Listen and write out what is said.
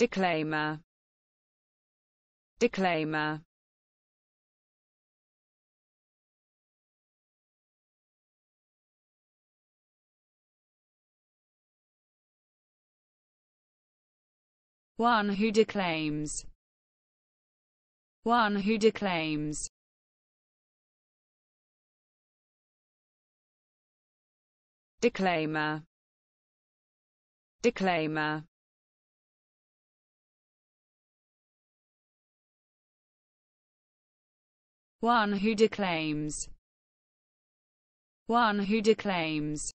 Declaimer. Declaimer. One who declaims. One who declaims. Declaimer. Declaimer. One who declaims. One who declaims.